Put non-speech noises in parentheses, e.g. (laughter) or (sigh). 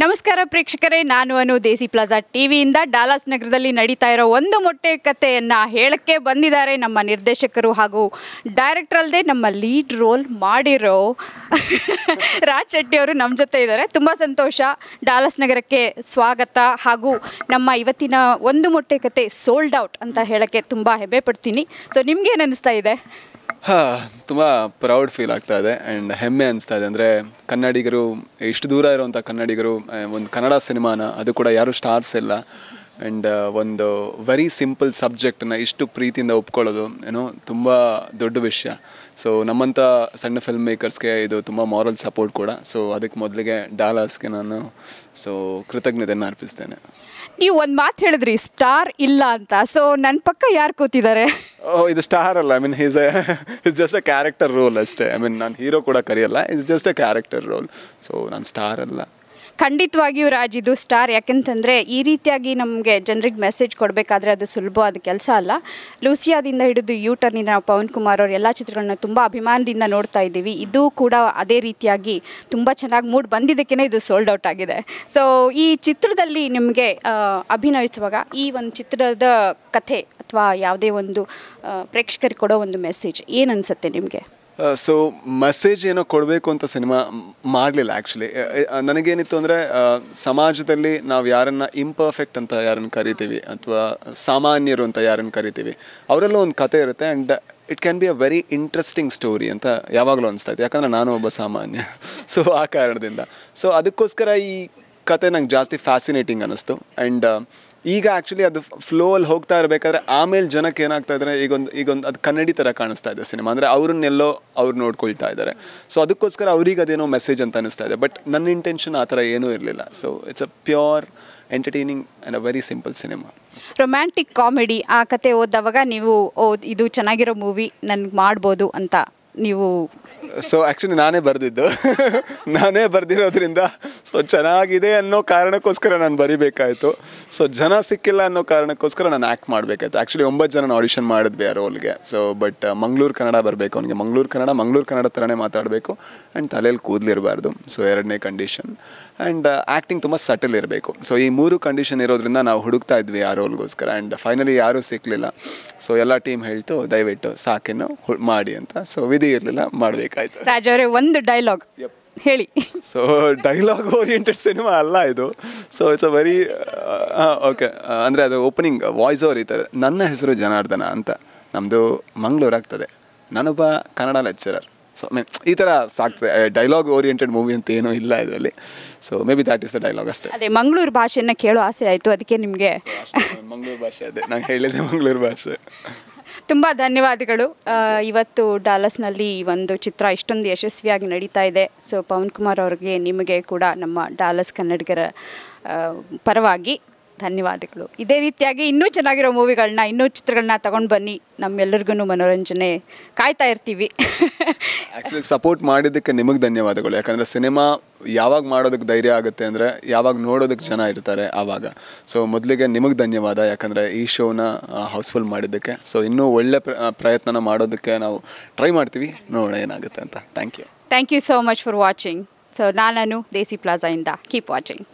ನಮಸ್ಕಾರ ಪ್ರೇಕ್ಷಕರೇ ನಾನು ಅನು ದೇಸಿ ಪ್ಲಾಜಾ ಟಿವಿಯಿಂದ ಡಾಲಾಸ್ ನಗರದಲ್ಲಿ ನಡೀತಾ ಇರೋ ಒಂದು ಮೊಟ್ಟೆ ಕಥೆಯನ್ನು ಹೇಳಕ್ಕೆ ಬಂದಿದ್ದಾರೆ ನಮ್ಮ ನಿರ್ದೇಶಕರು ಹಾಗೂ ಡೈರೆಕ್ಟರ್ ಅಲ್ಲದೆ ನಮ್ಮ ಲೀಡ್ ರೋಲ್ ಮಾಡಿರೋ (laughs) ರಾಜ್ ಶೆಟ್ಟಿ ಅವರು ನಮ್ಮ ಜೊತೆ ಇದ್ದಾರೆ ತುಂಬ ಸಂತೋಷ ಡಾಲಾಸ್ ನಗರಕ್ಕೆ ಸ್ವಾಗತ ಹಾಗೂ ನಮ್ಮ ಇವತ್ತಿನ ಒಂದು ಮೊಟ್ಟೆ ಕತೆ ಸೋಲ್ಡ್ ಔಟ್ ಅಂತ ಹೇಳೋಕ್ಕೆ ತುಂಬ ಹೆಬ್ಬೆ ಪಡ್ತೀನಿ ಸೊ ನಿಮ್ಗೇನು ಅನ್ನಿಸ್ತಾ ಇದೆ ಹಾಂ ತುಂಬ ಪ್ರೌಡ್ ಫೀಲ್ ಆಗ್ತಾ ಇದೆ ಆ್ಯಂಡ್ ಹೆಮ್ಮೆ ಅನಿಸ್ತಾ ಇದೆ ಅಂದರೆ ಕನ್ನಡಿಗರು ಇಷ್ಟು ದೂರ ಇರುವಂಥ ಕನ್ನಡಿಗರು ಒಂದು ಕನ್ನಡ ಸಿನಿಮಾನ ಅದು ಕೂಡ ಯಾರೂ ಸ್ಟಾರ್ಸ್ ಇಲ್ಲ ಆ್ಯಂಡ್ uh, ಒಂದು ವೆರಿ ಸಿಂಪಲ್ ಸಬ್ಜೆಕ್ಟನ್ನು ಇಷ್ಟು ಪ್ರೀತಿಯಿಂದ ಒಪ್ಕೊಳ್ಳೋದು ಏನೋ ತುಂಬ ದೊಡ್ಡ ವಿಷಯ ಸೊ ನಮ್ಮಂಥ ಸಣ್ಣ ಫಿಲ್ಮ್ ಮೇಕರ್ಸ್ಗೆ ಇದು ತುಂಬ ಮಾರಲ್ ಸಪೋರ್ಟ್ ಕೂಡ ಸೊ ಅದಕ್ಕೆ ಮೊದಲಿಗೆ ಡಾಲಾಸ್ಗೆ ನಾನು ಸೊ ಕೃತಜ್ಞತೆಯನ್ನು ಅರ್ಪಿಸ್ತೇನೆ ನೀವು ಒಂದು ಮಾತು ಹೇಳಿದ್ರಿ ಸ್ಟಾರ್ ಇಲ್ಲ ಅಂತ ಸೊ ನನ್ನ ಪಕ್ಕ ಯಾರು ಕೂತಿದ್ದಾರೆ ಓ ಇದು ಸ್ಟಾರ್ ಅಲ್ಲ I mean he's a is just a character role ಅಷ್ಟೇ ಐ ಮೀನ್ ನಾನು ಹೀರೋ ಕೂಡ ಕರೆಯಲ್ಲ it's just a character role so ನಾನು ಸ್ಟಾರ್ ಅಲ್ಲ ಖಂಡಿತವಾಗಿಯೂ ರಾಜ್ ಇದು ಸ್ಟಾರ್ ಯಾಕೆಂತಂದರೆ ಈ ರೀತಿಯಾಗಿ ನಮಗೆ ಜನರಿಗೆ ಮೆಸೇಜ್ ಕೊಡಬೇಕಾದ್ರೆ ಅದು ಸುಲಭವಾದ ಕೆಲಸ ಅಲ್ಲ ಲೂಸಿಯಾದಿಂದ ಹಿಡಿದು ಟರ್ನಿಂದ ನಾವು ಪವನ್ ಕುಮಾರ್ ಅವ್ರ ಎಲ್ಲ ಚಿತ್ರಗಳನ್ನ ತುಂಬ ಅಭಿಮಾನದಿಂದ ನೋಡ್ತಾ ಇದ್ದೀವಿ ಇದು ಕೂಡ ಅದೇ ರೀತಿಯಾಗಿ ತುಂಬ ಚೆನ್ನಾಗಿ ಮೂಡ್ ಬಂದಿದ್ದಕ್ಕೇ ಇದು ಸೋಲ್ಡ್ ಔಟ್ ಆಗಿದೆ ಸೊ ಈ ಚಿತ್ರದಲ್ಲಿ ನಿಮಗೆ ಅಭಿನಯಿಸುವಾಗ ಈ ಒಂದು ಚಿತ್ರದ ಕಥೆ ಅಥವಾ ಯಾವುದೇ ಒಂದು ಪ್ರೇಕ್ಷಕರಿಗೆ ಕೊಡೋ ಒಂದು ಮೆಸೇಜ್ ಏನು ಅನಿಸುತ್ತೆ ನಿಮಗೆ ಸೊ ಮೆಸೇಜ್ ಏನೋ ಕೊಡಬೇಕು ಅಂತ ಸಿನಿಮಾ ಮಾಡಲಿಲ್ಲ ಆ್ಯಕ್ಚುಲಿ ನನಗೇನಿತ್ತು ಅಂದರೆ ಸಮಾಜದಲ್ಲಿ ನಾವು ಯಾರನ್ನು ಇಂಪರ್ಫೆಕ್ಟ್ ಅಂತ ಯಾರನ್ನು ಕರಿತೀವಿ ಅಥವಾ ಸಾಮಾನ್ಯರು ಅಂತ ಯಾರನ್ನು ಕರಿತೀವಿ ಅವರಲ್ಲೂ ಒಂದು ಕತೆ ಇರುತ್ತೆ and it can be a very interesting story ಅಂತ ಯಾವಾಗಲೂ ಅನಿಸ್ತಾ ಇತ್ತು ಯಾಕಂದರೆ ನಾನು ಒಬ್ಬ ಸಾಮಾನ್ಯ ಸೊ (laughs) ಆ ಕಾರಣದಿಂದ ಸೊ ಅದಕ್ಕೋಸ್ಕರ ಈ ಕತೆ ನಂಗೆ ಜಾಸ್ತಿ ಫ್ಯಾಸಿನೇಟಿಂಗ್ ಅನ್ನಿಸ್ತು ಆ್ಯಂಡ್ ಈಗ ಆ್ಯಕ್ಚುಲಿ ಅದು ಫ್ಲೋ ಅಲ್ಲಿ ಹೋಗ್ತಾ ಇರಬೇಕಾದ್ರೆ ಆಮೇಲೆ ಜನಕ್ಕೆ ಏನಾಗ್ತಾ ಇದ್ದಾರೆ ಈಗೊಂದು ಈಗೊಂದು ಅದು ಕನ್ನಡಿ ಥರ ಕಾಣಿಸ್ತಾ ಇದೆ ಸಿನಿಮಾ ಅಂದರೆ ಅವ್ರನ್ನೆಲ್ಲೋ ಅವ್ರು ನೋಡ್ಕೊಳ್ತಾ ಇದ್ದಾರೆ ಸೊ ಅದಕ್ಕೋಸ್ಕರ ಅವ್ರಿಗೆ ಅದೇನೋ ಮೆಸೇಜ್ ಅಂತ ಅನಿಸ್ತಾ ಇದೆ ಬಟ್ ನನ್ನ ಇಂಟೆನ್ಷನ್ ಆ ಥರ ಏನೂ ಇರಲಿಲ್ಲ so it's a pure entertaining and a very simple cinema romantic comedy ಆ ಕತೆ ಓದಿದವಾಗ ನೀವು ಓ ಇದು ಚೆನ್ನಾಗಿರೋ ಮೂವಿ ನನ್ಗೆ ಮಾಡ್ಬೋದು ಅಂತ ನೀವು ಸೊ ಆ್ಯಕ್ಚುಲಿ ನಾನೇ ಬರೆದಿದ್ದು ನಾನೇ ಬರೆದಿರೋದ್ರಿಂದ ಸೊ ಚೆನ್ನಾಗಿದೆ ಅನ್ನೋ ಕಾರಣಕ್ಕೋಸ್ಕರ ನಾನು ಬರಿಬೇಕಾಯಿತು ಸೊ ಜನ ಸಿಕ್ಕಿಲ್ಲ ಅನ್ನೋ ಕಾರಣಕ್ಕೋಸ್ಕರ ನಾನು ಆ್ಯಕ್ಟ್ ಮಾಡಬೇಕಾಯ್ತು ಆ್ಯಕ್ಚುಲಿ ಒಂಬತ್ತು ಜನ ಆಡಿಷನ್ ಮಾಡಿದ್ವಿ ಆ ರೋಲ್ಗೆ so but uh, Mangaluru Kannada ಬರಬೇಕು ಅವನಿಗೆ ಮಂಗ್ಳೂರು ಕನ್ನಡ ಮಂಗ್ಳೂರು ಕನ್ನಡ ಥರನೇ ಮಾತಾಡಬೇಕು ಆ್ಯಂಡ್ ತಲೆಯಲ್ಲಿ ಕೂದಲಿರಬಾರ್ದು ಸೊ ಎರಡನೇ ಕಂಡೀಷನ್ ಆ್ಯಂಡ್ ಆ್ಯಕ್ಟಿಂಗ್ uh, ತುಂಬ ಸಟಲ್ ಇರಬೇಕು ಸೊ ಈ ಮೂರು ಕಂಡೀಷನ್ ಇರೋದ್ರಿಂದ ನಾವು ಹುಡುಕ್ತಾ ಇದ್ವಿ ಆ ರೋಲ್ಗೋಸ್ಕರ ಆ್ಯಂಡ್ ಫೈನಲಿ ಯಾರೂ ಸಿಕ್ಕಲಿಲ್ಲ ಸೊ ಎಲ್ಲ ಟೀಮ್ ಹೇಳ್ತು ದಯವಿಟ್ಟು ಸಾಕೇನು ಮಾಡಿ ಅಂತ ಸೊ ವಿತ್ ಇರಲಿಲ್ಲ ಮಾಡಬೇಕಾಯ್ತು ರಾಜ ಅವರೇ ಒಂದು ಡೈಲಾಗ್ ಹೇಳಿ ಸೊ ಡೈಲಾಗ್ ಓರಿಯೆಂಟೆಡ್ ಸಿನಿಮಾ ಅಲ್ಲ ಇದು so it's a very okay ಅಂದರೆ ಅದು ಓಪನಿಂಗ್ ವಾಯ್ಸ್ ಓವರ್ ಇರ್ತದೆ ನನ್ನ ಹೆಸರು ಜನಾರ್ದನ ಅಂತ ನಮ್ಮದು ಮಂಗಳೂರು ಆಗ್ತದೆ ನಾನೊಬ್ಬ ಕನ್ನಡ ಲೆಕ್ಚರರ್ ಸೊ ಮೀನ್ ಈ ಥರ ಸಾಕ್ತದೆ ಡೈಲಾಗ್ ಓರಿಯೆಂಟೆಡ್ ಮೂವಿ ಅಂತ ಏನೂ ಇಲ್ಲ ಇದರಲ್ಲಿ so maybe that is the dialogue ಅಷ್ಟೇ ಅದೇ ಮಂಗಳೂರು ಭಾಷೆಯನ್ನು ಕೇಳೋ ಆಸೆ ಆಯಿತು ಅದಕ್ಕೆ ನಿಮಗೆ ಮಂಗಳೂರು ಭಾಷೆ ಅದೇ ನಾನು ಹೇಳಿದೆ ಮಂಗಳೂರು ಭಾಷೆ ತುಂಬ ಧನ್ಯವಾದಗಳು ಇವತ್ತು ಡಾಲಸ್ನಲ್ಲಿ ಈ ಒಂದು ಚಿತ್ರ ಇಷ್ಟೊಂದು ಯಶಸ್ವಿಯಾಗಿ ನಡೀತಾ ಇದೆ ಸೊ ಪವನ್ ಕುಮಾರ್ ಅವ್ರಿಗೆ ನಿಮಗೆ ಕೂಡ ನಮ್ಮ ಡಾಲಸ್ ಕನ್ನಡಿಗರ ಪರವಾಗಿ ಧನ್ಯವಾದಗಳು ಇದೇ ರೀತಿಯಾಗಿ ಇನ್ನೂ ಚೆನ್ನಾಗಿರೋ ಮೂವಿಗಳನ್ನ ಇನ್ನೂ ಚಿತ್ರಗಳನ್ನ ತಗೊಂಡು ಬನ್ನಿ ನಮ್ಮೆಲ್ಲರಿಗೂ ಮನೋರಂಜನೆ ಕಾಯ್ತಾ ಇರ್ತೀವಿ ಆ್ಯಕ್ಚುಲಿ (laughs) ಸಪೋರ್ಟ್ ಮಾಡಿದ್ದಕ್ಕೆ ನಿಮಗೆ ಧನ್ಯವಾದಗಳು ಯಾಕಂದರೆ ಸಿನಿಮಾ ಯಾವಾಗ ಮಾಡೋದಕ್ಕೆ ಧೈರ್ಯ ಆಗುತ್ತೆ ಅಂದರೆ ಯಾವಾಗ ನೋಡೋದಕ್ಕೆ ಜನ ಇರ್ತಾರೆ ಆವಾಗ ಸೊ ಮೊದಲಿಗೆ ನಿಮಗೆ ಧನ್ಯವಾದ ಯಾಕಂದರೆ ಈ ಶೋನ ಹೌಸ್ಫುಲ್ ಮಾಡಿದ್ದಕ್ಕೆ ಸೊ ಇನ್ನೂ ಒಳ್ಳೆ ಪ್ರಯತ್ನ ಮಾಡೋದಕ್ಕೆ ನಾವು ಟ್ರೈ ಮಾಡ್ತೀವಿ ನೋಡೋಣ ಏನಾಗುತ್ತೆ ಅಂತ thank you thank you so much for watching so ನಾನು ದೇಸಿ ಪ್ಲಾಜಾಯಿಂದ ಕೀಪ್ ವಾಚಿಂಗ್